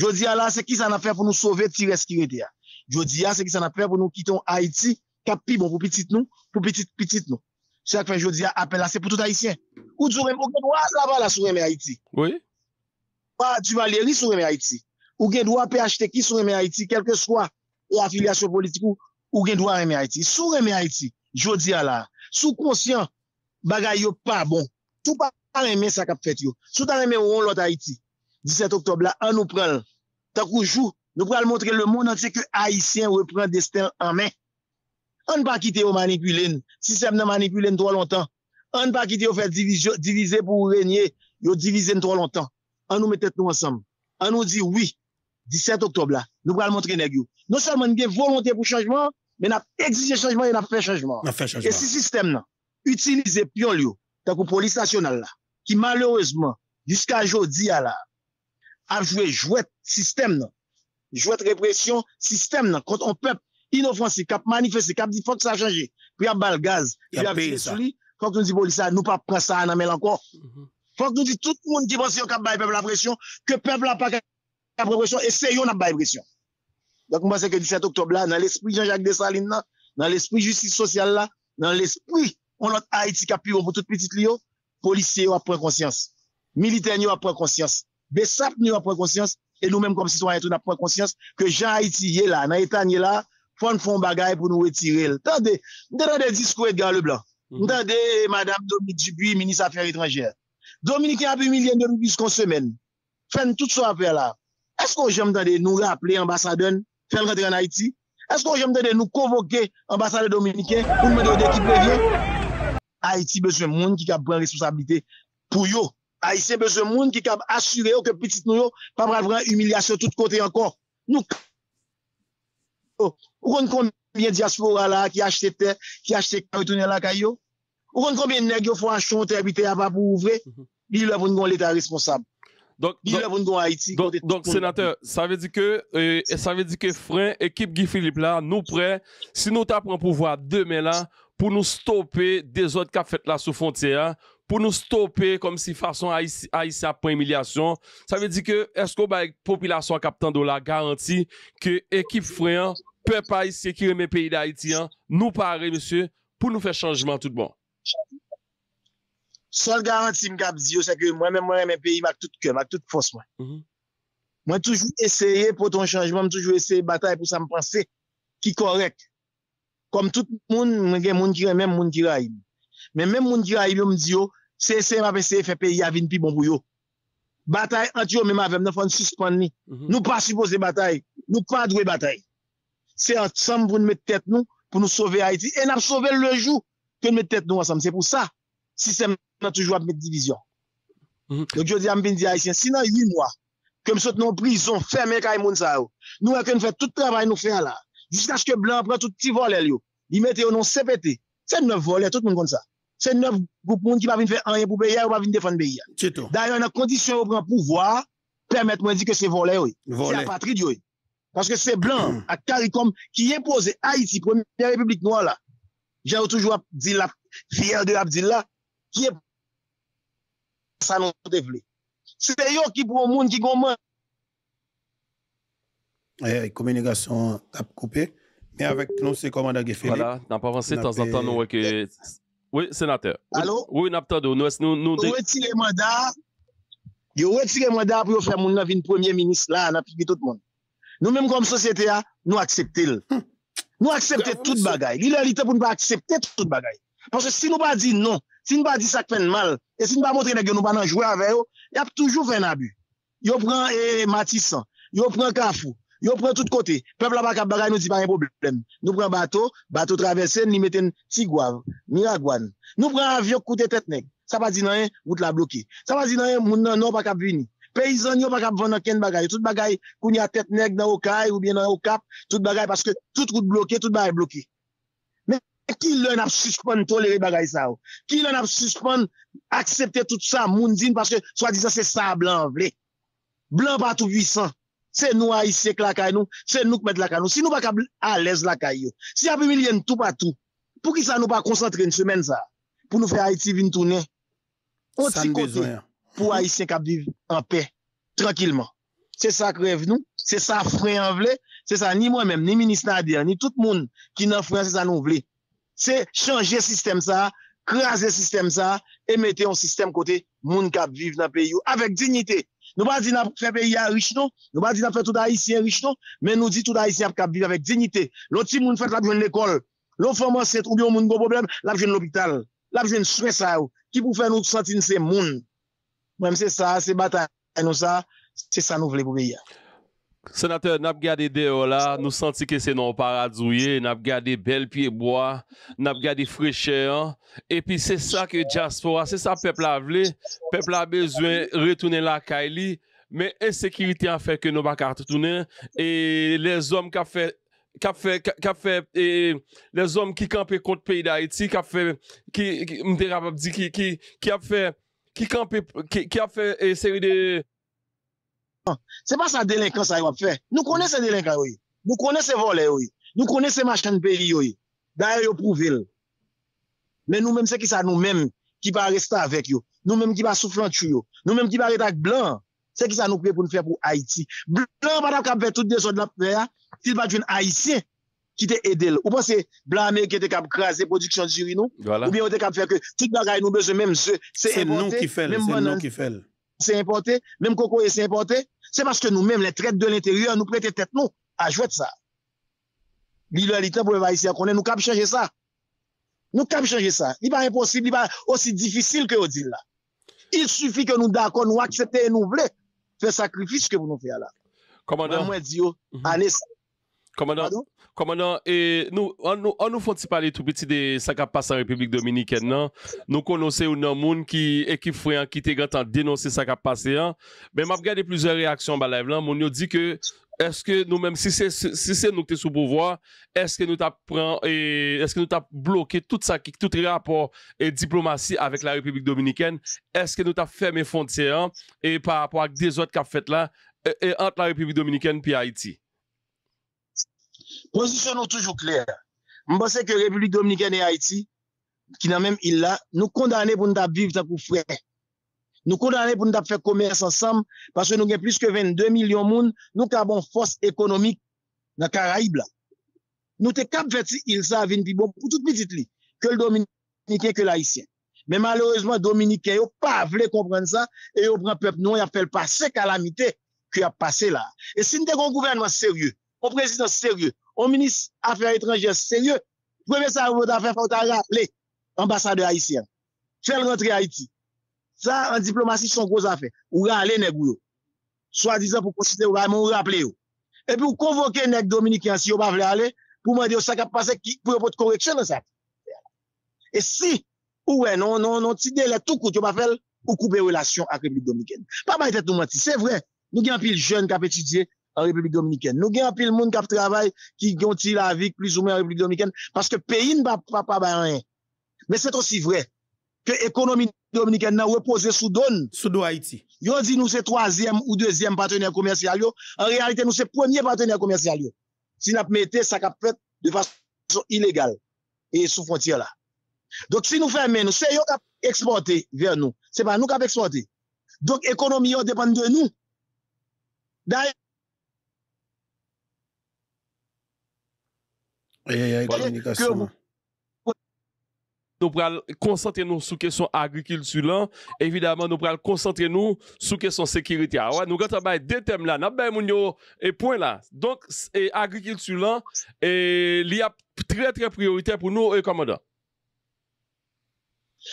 S4: Jodi a la, se ki sa na fey pou nou sove ti reskire de a. Jodi a, se ki sa na fey pou nou kiton Haiti, kapi bon pou pitit nou, pou pitit pitit nou. Se a kwen jodi a, apel la, se pou tout Haitien. Ou djou reme, ou gen dwa la ba la sou reme Haiti. Oui. Ou gen dwa pe achete ki sou reme Haiti, kelke swa ou afiliasyon politikou, ou gen dwa reme Haiti. Sou reme Haiti, jodi a la, sou konsyen Bagay yo pa bon. Sou pa remen sa kap fet yo. Sou ta remen woun lot Haiti. 17 Oktob la, an nou prel. Tak oujou, nou prel montre le moun anse ki Haitien repren destel anmen. An pa kite yo manipulen. Sisem nan manipulen tro lontan. An pa kite yo fe divize pou renyen. Yo divize nto lontan. An nou metet nou ansam. An nou di oui. 17 Oktob la, nou prel montre negyo. Non salman gen volonté pou chanjman, men ap egzise chanjman, en ap fe chanjman. E si sistem nan. Utilize piyon liyo, tak ou polisasyon al la, ki malerouzman, jiska jodi al la, ap jwè jwèt sistem nan, jwèt represyon sistem nan, konton pep inofansi, kap manifeste, kap di fok sa chanje, pou ya bal gaz, pou ya beye suli, fok nou di polisa, nou pa pre sa anamel anko, fok nou di tout moun di pensyon kap bay pep la presyon, ke pep la pa kèp represyon, e se yon ap bay presyon. Dak mwase ke 17 oktob la, nan l'espri Jean-Jacques Dessalines nan, nan l'espri justice sosyal la, nan l'espri, On not Aiti kapivon pou tout petit li yo Polisye yo apren konsyans Militen yo apren konsyans Besap ni yo apren konsyans E nou menm kom sit wanyetoun apren konsyans Ke jan Aiti ye la, nan etan ye la Fon fon bagay pou nou wetirel Ntande, ntande diskou et gwa le blan Ntande, mhm. madame 2018 Ministre affaire étrangère Dominiken api milyen de nou biskons semen Fenn tout sou apè la Eskou jemtande nou raple ambassade Fenn rentre an Aiti Eskou jemtande nou kovoke ambassade Dominiken Ou mèdou de ki pevye Ha iti bezwen moun ki kab brin responsabilite pou yo. Ha iti bezwen moun ki kab asyre yo ke petit nou yo pa brin brin humilya se tout kote ankor. Nou ka. Ou oh, kon kon bien diaspora la ki achete kare tonye la kayo. Ou kon kon bien negyo fwa an chon te abite ya pa pou ouvre. Bi mm-hmm. la voun kon letan responsable.
S3: Bi la voun kon ha iti. Donc senateur, sa ve di ke ekip Guy Philippe la nou pre si nou ta pran pou vwa deme la pou nou stopè desot kap fèt la sou fontyè, pou nou stopè kom si fason a y sa premilyasyon, sa vè di ke esko baye populasyon kap tan do la garanti ke ekip freyan pe paye sekire men peyi da Haiti, nou pare, monsye, pou nou fè chanjman tout bon.
S4: Sol garanti m kap ziyo sa ke mwen men mwen men peyi mak tout ke, mak tout fos mwen. Mhm. Mwen toujou esèye pou ton chanjman, mwen toujou esèye batay pou sa m prase ki korek. Comme tout le monde, même y a des qui même monde qui Mais même monde qui me dit, oh, c'est c'est ma PC fait pays il y a bon pour La Bataille entre eux même avec nous faut suspendre. Mhm. Nous pas supposer bataille, nous pas doué bataille. C'est ensemble pour nous mettre tête nous pour nous sauver Haïti et nous sauver le jour que nous mettons tête nous ensemble. C'est pour ça système n'a toujours mettre division. Mhm. Donc je dis à Mbindi Haïtien, si dans 8 mois que nous sommes en prison fermé Kaimoun Sao, nous avons fait tout le travail nous faisons là. Di stache ke blan pran tout ti vole li yo. Li mette yo non CPT. Se nou vole, tout moun kon sa. Se nou goup moun ki pa vin fè anye pou beye, ou pa vin defan beye. Se tou. Da yon an kondisyon ou pran pouvoi, permette moun di ke se vole yo. Se apatri di yo. Paske se blan, mm. akari kom, ki yon pose Haiti, premier republik nou ala. Jè ou toujou apdi la, fiyal de apdi la, ki yon pose a sa non pote vle. Se te yo ki pou moun ki kon moun,
S1: la communication a coupé. Mais avec nous, c'est commandant Voilà, n'a pas avancé de temps en temps,
S3: que... Oui, sénateur. Allô? Oui, n'a pas nous, nous, nous... le mandat. avez
S4: tiré le mandat pour faire mon avis premier ministre là, n'a tout le monde. Nous-mêmes, comme société, nous acceptons. Nous acceptons tout bagaille. Il est pour ne pas accepter le bagaille. Parce que si nous pas dit non, si nous pas dit ça fait mal, et si nous pas montrer que nous pas avec eux, il y a toujours un abus. Yo prend eh, Matissan, yo prend Cafou, Yo pren tout kote. Pevla pa kap bagay nou di par en problem. Nou pren bato, bato travesen, ni meten tigwav, ni ragwan. Nou pren avion koute tetnek. Sa pa di nan yon, gout la bloki. Sa pa di nan yon, moun nan nan pa kap vini. Peizan yon pa kap vana ken bagay. Tout bagay kouni a tetnek nan o kay, ou bien nan o kap. Tout bagay, paske tout gout bloki, tout bagay bloki. Men, ki lè nan ap suspon tolere bagay sa ou? Ki lè nan ap suspon aksepte tout sa moun din, paske swa di sa se sa blan vle. Blan pa tout vwisan. Se nou a isye k lakay nou, se nou k met lakay nou. Si nou pa kab alèz lakay yo. Si api milyen tout patou, pou ki sa nou pa konsantre nsemen sa. Pou nou fè Haiti vintounè. O ti kote pou a isye kab viv an pe, tranquilman. Se sa krevenou, se sa frey an vle, se sa ni mwen mèm, ni minis nadir, ni tout moun ki nan frey an se sa nou vle. Se chanje sistem sa, kraser sistem sa, e mette yon sistem kote moun kab viv nan pe yo. Avek dignite. Nou ba di na fè peyi an rich nou, nou ba di na fè tout a isyen rich nou, men nou di tout a isyen ap kabli avèk zignite. Lò ti moun fèt l'abjwen l'ekol, lò fò mò sèt oubyon moun gò bòbèm, l'abjwen l'obital, l'abjwen swè sa ou, ki pou fè nou sotin se moun. Mwen mse sa, se bata eno sa, se sa nou vle pou beyi an.
S3: Senatèr, nap gade deyo la, nou santi ke se non paradzouye, nap gade bel piye boya, nap gade frèche an, epi se sa ke Jaspora, se sa pepl avle, pepl abezwen retounen la kaili, me esekiriti an feke nou bakartounen, e les om kap fe, kap fe, kap fe, e les om ki kampe kont peyi da eti, kap fe, ki, ki, ki ap fe, ki kampe, ki ap fe e seri de...
S4: Se pa sa delinkan sa yon fe Nou kone se delinkan yoy Nou kone se vole yoy Nou kone se machan peri yoy Da yoy prouvel Men nou menm se ki sa nou menm Ki pa resta avek yoy Nou menm ki pa soufflant yoy Nou menm ki pa retak blan Se ki sa nou kwe pou nou fe pou Haiti Blan patap kap fe tout de zon la fe ya Fil pati yon Haitien Ki te edel Ou pan se blan mey ki te kap krasi Produksyon di jirin nou Ou bien ou te kap fe ke Tik la ray nou be ze menm Se importe Se importe Mem koko e se importe C'est parce que nous-mêmes, les traîtres de l'intérieur, nous prêtez tête, nous, à jouer de ça. Lui, l'alité, pour évaluer sa connaissance, nous cap changer ça. Nous cap changer ça. Il n'est pas impossible, il n'est pas aussi difficile que Odile. Il suffit que nous d'accord, nous acceptons et nous voulons ce sacrifice que vous nous ferez là. Komodo. Mouè diyo, ane sa.
S3: Komandant, komandant, e nou, an nou fonti pale tout peti de sa kap pas sa Republik Dominikèn nan, nou konose ou nan moun ki ekif fwe an ki te gantan denonsi sa kap pas se an, men map gade plusieurs reaksyon ba lev lan, moun yo di ke, eske nou menm, si se nou kte sou bouvoi, eske nou tap bloké tout sa kik, tout rapor e diplomasy avèk la Republik Dominikèn, eske nou tap fèm e fonti se an, e pa apwa ak de zot kap fet la, e ant e, la Republik Dominikèn pi Haiti. Pozisyon nou toujou kler, mbase ke republik Dominiken e Haiti, ki
S4: nan men il la, nou kondane pou nou tap vivi tap ou fwere. Nou kondane pou nou tap fwe komers ansam, pwase nou gen plis ke 22 milyon moun, nou kabon fwos ekonomik nan Karaib la. Nou te kap veti il sa avin bi bon pou tout midit li, ke l Dominiken, ke l Haitien. Men malourezman Dominiken yo pa vle kompren sa, e yo bran pep nou ya fel pa se kalamite ki ya pase la. E sin de kon gouvernman seryou, kon prezident seryou, O minis afer etranjè, sènyè, premè sa vòt a fè fòt a râple, ambassadeur Haitien, fèl rentre Haiti. Sa, an diplomati son kòz a fè, ou râle nek ou yo. Swa dizan pou konsiste ou râle, moun ou râple yo. E pou konvoke nek Dominikian, si yo bavle râle, pou mè di yo sa kap pase, ki pou yo pot koreksyon an sa. E si, ou wè, non ti de lè tout kout yo bavle, ou koupe relasyon akribik Dominikian. Pa mè yon tèt nou mè ti, sè vwè, nou gen pil joun kap etijè, an Republik Dominikèn. Nou gen apil moun kap trabay ki gyon ti la vik plus ou men an Republik Dominikèn paske peyi n ba pa pa ba rè. Men set osi vre ke ekonomi Dominikèn nan repose soudon. Soudon Haiti. Yon di nou se troasyem ou dezyem patenè komersyal yo. An reyalite nou se pounye patenè komersyal yo. Si nap mette sa kap fet de fason ilégal e sou fontyè la. Dok si nou fè men nou, se yon kap eksportè ver nou. Se pa nou kap eksportè. Dok ekonomi yo depande de nou. Da yon
S3: nou pral konsantre nou sou kesyon agrikil sou lan, evidaman nou pral konsantre nou sou kesyon sekiriti nou gata baye detem la, nap baye moun yo e poin bon, la, donk agrikil sou lan, e li a tre tre priorite pou nou e komoda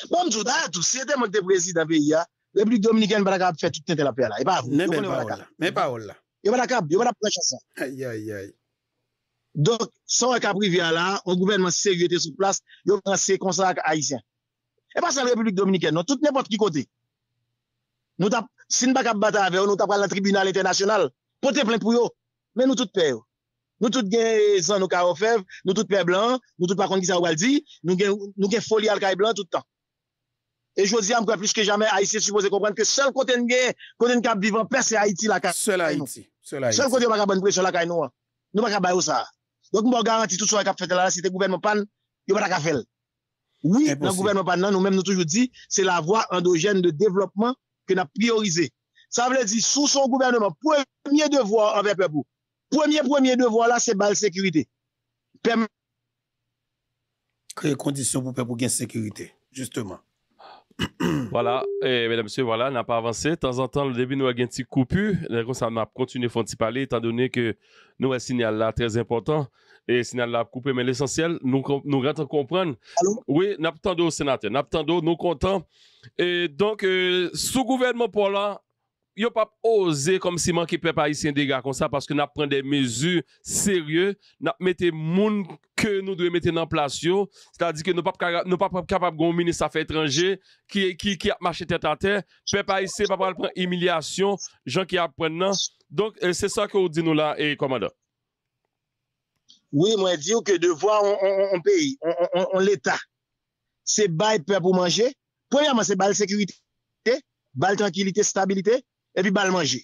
S4: bonjou datou, si ete moun te prezid api ya, reprik dominiken barakab fè touten tel apè la, e pa ou la e barakab, e barakab ayayayay Donk, son ek ap privya la, ou gouvenman seryete sou plas, yo kan se konsa ak Haitien. E pa sa republik dominiken nou, tout nepot ki kote. Nou tap, sin bak ap bata ave, nou tap pral la tribunal internasyonal, pote plen pou yo, men nou tout pe yo. Nou tout gen zan nou ka ofev, nou tout pe blan, nou tout pa kondi sa waldi, nou gen foli alkay blan tout tan. E jodi am kwa plus ke jamen Haitien suppose komprenke sol kote nge kote nkap vivan, perse Haiti la ka. Sol Haiti. Sol kote yon baka banpouye sol akay nou. Nou baka bayou sa a. Donk mbo garanti tout sou a kap fete non, la la, si te gouvenman pan, yo pata ka fel. Oui, nan gouvenman pan nan, nou men nou toujou di, se la vwa endogen de devlopman ke na priorize. Sa vle di sou son gouvenman, premier devwa anvek pepou. Premier, premier devwa la se bal sekurite.
S1: Kreye kondisyon pou pepou gen sekurite, justeman.
S3: voilà, et mesdames, messieurs, voilà, n'a pas avancé. De temps en temps, le début, nous a avons un petit coupure. Ça m'a continué à parler, étant donné que nous un signal là très important. Et le signal là coupé, mais l'essentiel, nous, nous rentrons comprendre. Oui, nous tant au sénateur, nous nous comptons. Et donc, euh, sous gouvernement pour là, yo pap oze kom si man ki pep a yisi yon dega kon sa, paske nap pren de mezur serye, nap mette moun ke nou dwe mette nan plasyon, skadi ke nou pap kapap goun minis sa fè etranje, ki ap mache tèt a tèt, pep a yisi, pep ap pren emilyasyon, jan ki ap pren nan, donk euh, se sa ke ou di nou la, Eri Komada.
S4: Oui, mwen di yo ke devwa on peyi, on l'Etat, se ba et pep ou manje, pouyaman se bal sekurite, bal tankilite, stabilite, epi bal manje.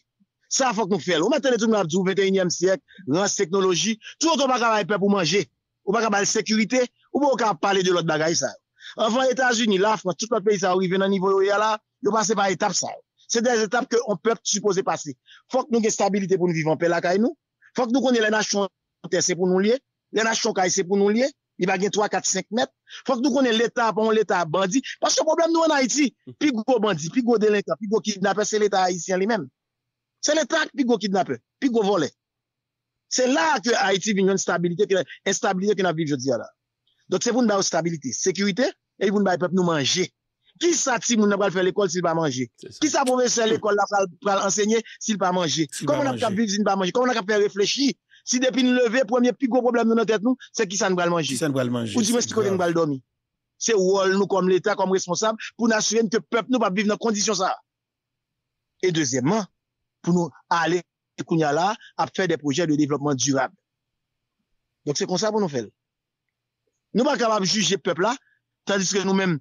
S4: Sa fòk nou fèl. Ou matèlè tout mè ap zou 21è sèk, nan sèk nologi, tout anton pa kama epè pou manje, ou pa kama el sekurite, ou pa wak ap pale de lòt bagay sa. An fòn Etas-Uni, lafman, tout lòt pey sa wivè nan nivou yò la, nou pase pa etap sa. Se dè etap ke on pèp suppose pase. Fòk nou gè stabilite pou nou vivan pe la kaj nou, fòk nou konè lè nachon kaj se pou nou liye, lè nachon kaj se pou nou liye. I ba gen 3, 4, 5 met, fòk nou konen l'Etat, pon l'Etat bandi, pas se problem nou an Haïti, pi go bandi, pi go delinka, pi go kidnappe, se l'Etat Haitien li men. Se l'Etat pi go kidnappe, pi go vole. Se la ke Haïti vin yon stabilite, instabilite ki nan viv, jodi ya la. Dok se voun ba ou stabilite, sekirite, e voun ba yon pep nou manje. Ki sa ti moun nan pral fè l'ekol si l'ba manje? Ki sa pou ve sè l'ekol la pral enseñe si l'ba manje? Kou nan kap viv si l'ba manje? Kou nan kap fè reflechi? Si depi nou leve, premier pi gwo problem nou nan tèt nou, se ki sa nou bal manji. Ou di mwen si kore nou bal domi. Se ouol nou kom l'Etat kom responsable pou nou asyven ke pep nou pa biv nan kondisyon sa. E deuxèmman, pou nou ale kounya la ap fè de projèl de devlopman djurab. Donk se kon sa pou nou fèl. Nou pa kabab jujje pep la, tandis ke nou men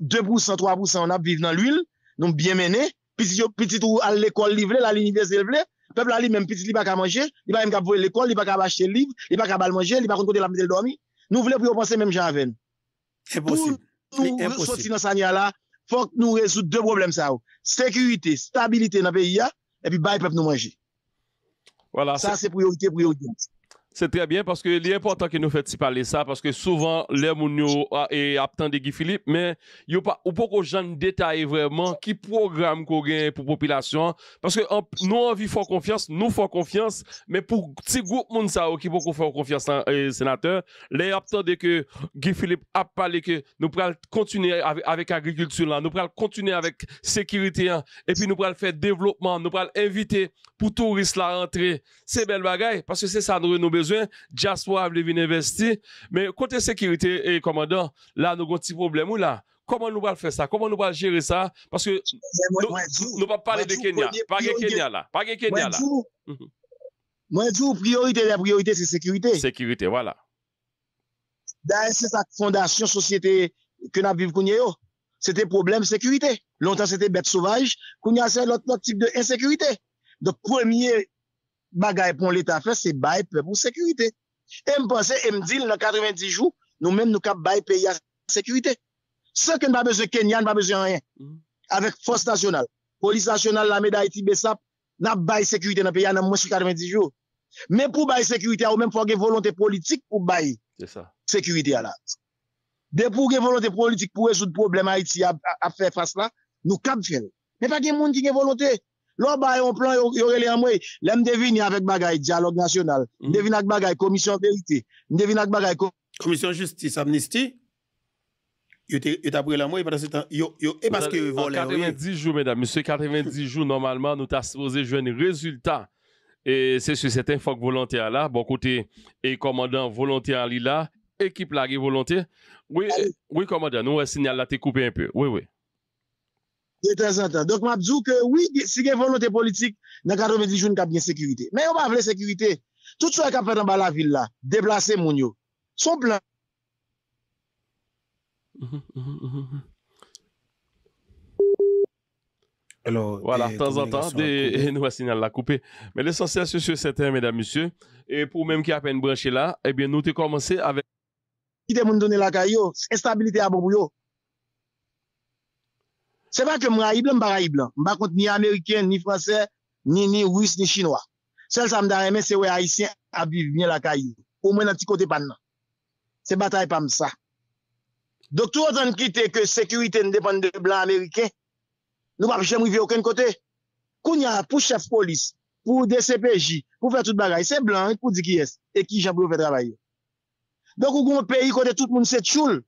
S4: 2%-3% nan ap biv nan l'huil, nou bien menè, piti yo piti tou al l'ekol livlè, la l'univers livlè, Pepl a li menm piti li bak a manje, li bak a mga boye l'ekol, li bak a bache li, li bak a bal manje, li bak a kon kote la mide l'domi. Nou vle pou yo panse menm jan aven. E posib. Pou nou soti nan sanya la, fok nou rezout de problem sa ou. Sekurite, stabilite nan pe ya, e pi bay pep nou manje. Voilà. Sa se priorite, priorite.
S3: C'est très bien parce que important que nous fassions parler ça parce que souvent les mounio et de Guy Philippe mais a pas ou pas gens j'en détailler vraiment qui programme qu'on gagne pour population parce que nous on vit confiance nous fort confiance mais pour petit groupe qui beaucoup fort confiance en les euh, sénateur les attendent que Guy Philippe a parlé que nous pourrons continuer avec, l'agriculture, agriculture là nous pourrons continuer avec sécurité et puis nous pourrons faire développement nous pourrons inviter pou touriste la rentre, se bel bagay, paske se sa anre nou bezwen, dja swa avle vin investi, men kote sekirite, e komandant, la nou gonti problem ou la, koman nou val fè sa, koman nou val jere sa, paske nou val pale de Kenya, page Kenya mhm. la, page Kenya la.
S4: Mwenjou, priorite, la priorite se sekirite.
S3: Sekirite, wala.
S4: Da ese sa fondasyon, sosyete, ke nan viv kounye yo, se te problem sekirite, lontan se te bete souvaj, kounye ase lout potik de ensekirite, se te problem sekirite, De premier bagay pou l'Etat fè, se bay pe pou sekurite. E m'pense, e m'dil nan 90 jou, nou men nou kap bay pe ya sekurite. Se ke n'ba bezè Kenya, n'ba bezè anjen. Mm. Avek Fos National, Polis National, Lameda, Haiti, Besap, nan bay sekurite nan pe ya nan mwen su 90 jou. Men pou bay sekurite, ou men pou ge volante politik pou bay sekurite alat. De pou ge volante politik pou e zout problem a iti a fè fass la, nou kap fè. Men pa gen moun ki ge volante Lò ba yon plan, yon rele yon mwe. Lè mdevi ni avèk bagay, diyalog nasyonal. Mdevi mhm. nag bagay, komisyon veriti. Mdevi nag bagay, komisyon...
S1: Komisyon justi, s'amnisti. Yon te apre yon mwe, yon e baske yon vole. En
S3: 90 jou, mèdam, msè, 90 jou, normalman, nou ta se ose jwen yon rezultat. E se su seten fok volantia la, bon kote, e komandan volantia li la, ekip la ge volantia. Oui, komandan, nou wè sinyal la te koupe yon pè, oui, oui.
S4: De 30 an. Dok mabzou ke, si gen volante politik, nan karo medijoun ka bine sekivite. Men yo mable sekivite, tout sou a ka fèran ba la vil la, deplase moun yo. Son plan.
S2: Voilà, tans an tan,
S3: nou a sinyal la koupe. Men l'essentiel sou se ten, mèdame, monsie, pou mèm ki apen branché la, nou te komanse avè.
S4: Ki te moun donè la kayo, estabilite a bon moun yo. Se pa ke m ra i blan, m ba ra i blan. M ba kont ni Ameriken, ni Fransen, ni Rus, ni Chinwa. Sel sa m da reme se we Aisyen a biv vye la kayi. Ou mwen an ti kote pan nan. Se batay pan m sa. Dok tou an kite ke sekurite n depande de blan Ameriken, nou pa pje m wive oken kote. Koun ya pou chef polis, pou DCPJ, pou fè tout bagay, se blan, pou di ki es, e ki javlou fè travay. Dok ou koun m peyi kote tout moun se tchoul.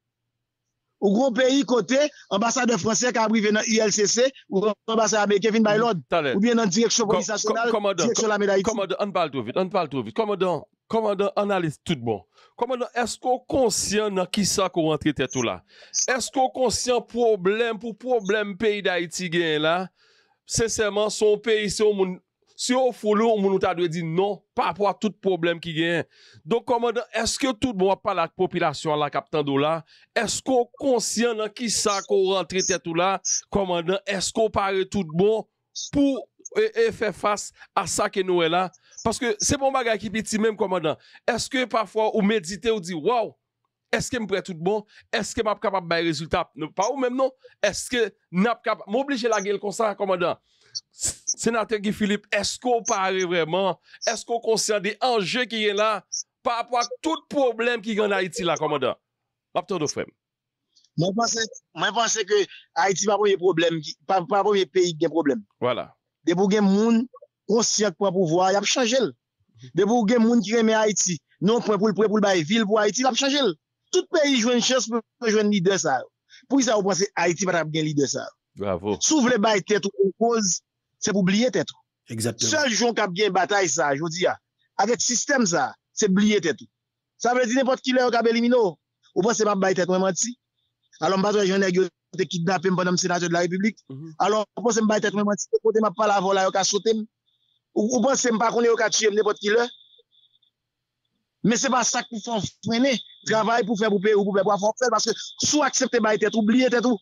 S4: Ou gro peyi kote, ambasade fransè ka abrive nan ILCC, ou ambasade ame Kevin Bylord, ou bien nan direksyon polisasyonal, direksyon la meda iti. Komadon,
S3: anpal to vit, anpal to vit. Komadon, komadon, analis tout bon. Komadon, esko konsyen na kisa kou rentre tetou la? Esko konsyen problem pou problem peyi da iti gen la? Seseyman, sou peyi se ou moun... Se yo fo lou, moun nou ta dwe di, non, pa apwa tout problem ki gen. Donk komandan, eske tout bon pa la popilasyon la kap tan do la? Eske kon konsyen nan ki sa kon rentre tetou la? Komandan, eske kon pare tout bon pou e fe fas a sa ke nou e la? Paske se bon bagay ki piti menm komandan, eske pafwa ou medite ou di, wow, eske m pre tout bon? Eske m ap kapap bay rezultat? M ou mèm non? Eske m ap kapap? M oblije la gen l konsan komandan. S, Senateki Filip, esko pari vreman? Esko konser de anje ki yon la pa apwa tout problem ki yon Haiti la, komanda? Bapte ou do fem? Mwen
S4: pense ke Haiti pa apwa yon peyi gen problem. Voilà. Debo gen moun konser kwa pou vwa, yap chanjel. Debo gen moun ki vye men Haiti. Non, pou yon baye vil pou Haiti, yap chanjel. Tout peyi jwen chans pou yon lider sa. Pou yon sa ou pense Haiti pa apwa gen lider sa. Bravo. Sou vle baye tet ou konpouz, c'est pour oublier tête. Exactement. Seul jour qui a bien bataille ça, je dis, ah, avec système ça, c'est oublier tête. Ça veut dire n'importe qui l'a éliminé. Oh. Ou pas c'est pas bataille tête, moi menti. Alors, je ne sais pas te kidnappé pendant sénateur de la République. Mm-hmm. Alors, je pense que je vais être menti, côté m'a pas la là, je sauté. Ou pense que je pas qu'on est tué n'importe qui là. Mais c'est pas ça qu'il faut freiner, travail pour faire pour payer ou pour faire pour faire parce que soit accepter bataille tête, oublier tête tout.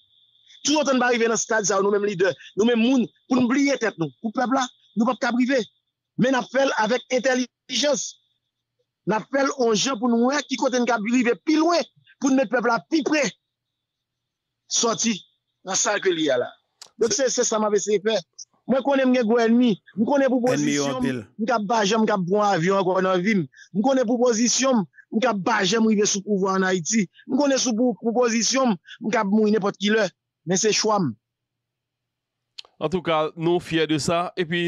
S4: Tou anten ba rive nan stadi sa ou nou menm lide, nou menm moun pou nou blye tet nou, pou pepla, nou pap kabrive. Men ap fel avèk intelijens, nap fel onje pou nou wèk, ki kote nou kabrive pi lwè, pou nou menm pepla pi pre. Soti, nan sa akwe liya la. Dok se se sa ma ve se fe. Mwen konen mwen gwen mi, mwen konen pou pozisyon, mwen kap baje mwen kap bon avyon gwen avyon, mwen konen pou pozisyon, mwen kap baje mwen kouvo an Haiti, mwen konen sou pou pozisyon, mwen kap moun nepot ki
S3: lè, Mese chouam. En tout kal, nou fye de sa. E pi,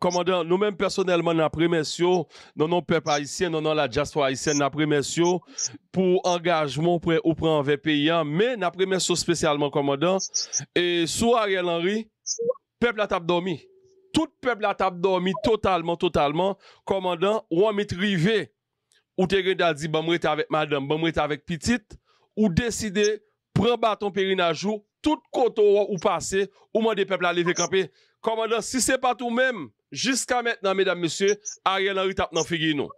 S3: komandan, nou men personelman nan premen syo, nan nou pep haisyen, nan nou la jaspo haisyen nan premen syo pou angajmon ou premen vpyan, men nan premen sou spesyalman, komandan, sou Ariel Henry, pep la tap domi. Tout pep la tap domi, totalman, totalman, komandan, ou amit rive ou te greda di, ban mwete avek madame, ban mwete avek pitit, ou deside pre baton perinajou Tout koto ou pase, ouman de pepla leve kampi. Komanda, si se pat ou men, jiska men, mesdame, mesye, ariye nan ritap nan figi nou.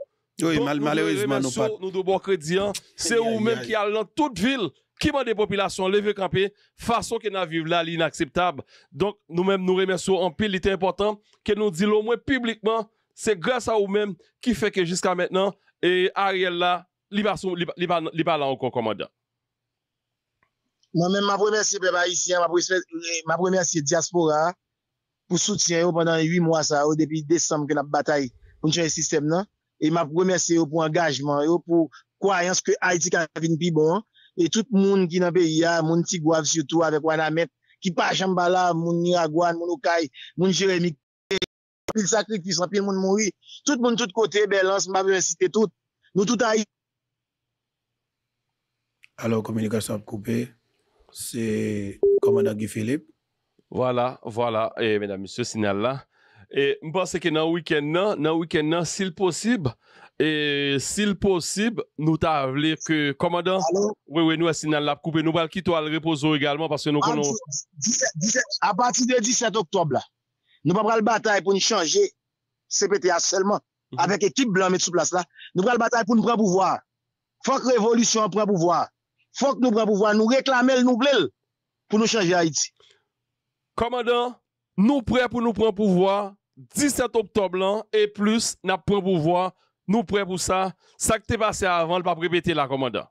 S3: Nou nou remen sou, nou dou bo kredi an, se ou men ki al nan tout vil, ki man de populasyon leve kampi, fason ki nan viv la li inakseptab. Donk nou men nou remen sou, an pil li te important, ke nou di loun mwen publikman, se gres a ou men, ki feke jiska men, nan, e ariye la, li pa lan anko komanda.
S4: Moi-même, ma première c'est les haïtien, ma première la diaspora, pour soutien pendant huit mois, ça, depuis décembre que la bataille pour changer le système, non? Et ma première eux pour engagement, pour croyance que Haïti a une plus bon. Et tout le monde qui dans le pays, mon petit guave surtout avec Wanamet, qui pas jamba là, mon Niragouane, mon Okaï, mon Jérémy, pile sacrifice, pile monde mourir. Tout le monde, tout côté, Belance, m'a première citer tout. Nous tout Haïti.
S1: Alors, communication coupée.
S3: komadon Guy Philippe voilà, voilà, et mesdames et messieurs s'il y a l'an, et m'pense que nan week-end nan, non, nan week-end nan, s'il possible et s'il possible nou ta avlir que, komadon oui, oui, nou a s'il y a l'an la pou koupe nou pa l'kito al reposo egalman, parce que nou konon
S4: 17, 17, a pati de 17 octobre la, nou pa pral bataille pou ni chanje CPTA selman, mhm. avek ekip blan met sou plas la nou pral bataille pou nou pran pouvoar fok revolution pran pouvoar Fonk nou prè pou vwa, nou reklamel, nou blel
S3: pou nou chanje Haiti. Komanda, nou prè pou nou prè pou vwa, 17 Oktoblan e plus nap prè pou vwa, nou prè pou sa, sa ke te pase avan, l pa prebete la komanda.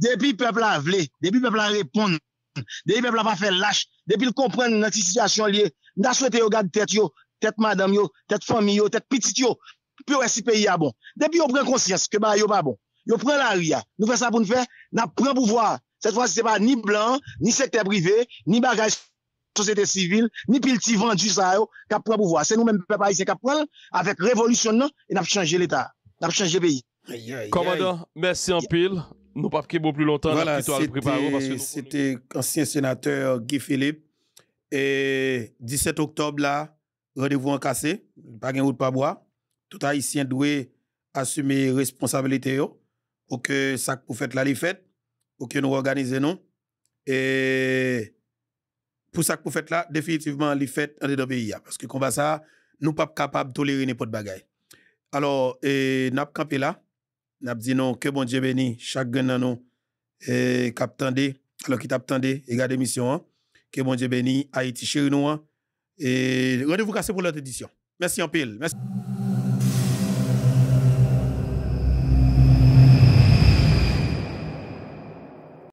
S4: Depi pepla vle, depi pepla repon, depi pepla pa fe lache, depi l komprene nati sitasyon liye, na souete yo gade tete yo, tete madam yo, tete fami yo, tete pitit yo, pou yo esi peyi a bon. Depi yo prè konsyes ke ba yo ba bon. Yo prend la ria. Nous faisons ça pour nous faire. Nous prenons pouvoir. Cette fois-ci, n'est pas ni blanc, ni secteur privé, ni bagage société civile, ni pile petit vendu ça, qui prend pouvoir. C'est nous-mêmes, peuple haïtien, qui prend avec révolution, et nous changé l'État. Nous changé le
S3: pays. Commandant, merci en pile. Nous pas plus longtemps. Voilà, c'était
S1: ancien sénateur Guy Philippe. Et 17 octobre, là, rendez-vous en cassé. Pas de route, pas bois. Tout haïtien doit assumer responsabilité. Yo ou que ça vous fête là les fête ou que nous organisons et pour ça vous fête là définitivement les fêtes dans le pays parce que comme ça nous pas capable tolérer n'importe bagaille alors et n'a campé là n'a dit non que bon Dieu béni chaque dans nous et cap alors qui t'attendait et garde mission que bon Dieu béni Haïti chez nous et rendez-vous cassé pour l'autre édition merci en pile merci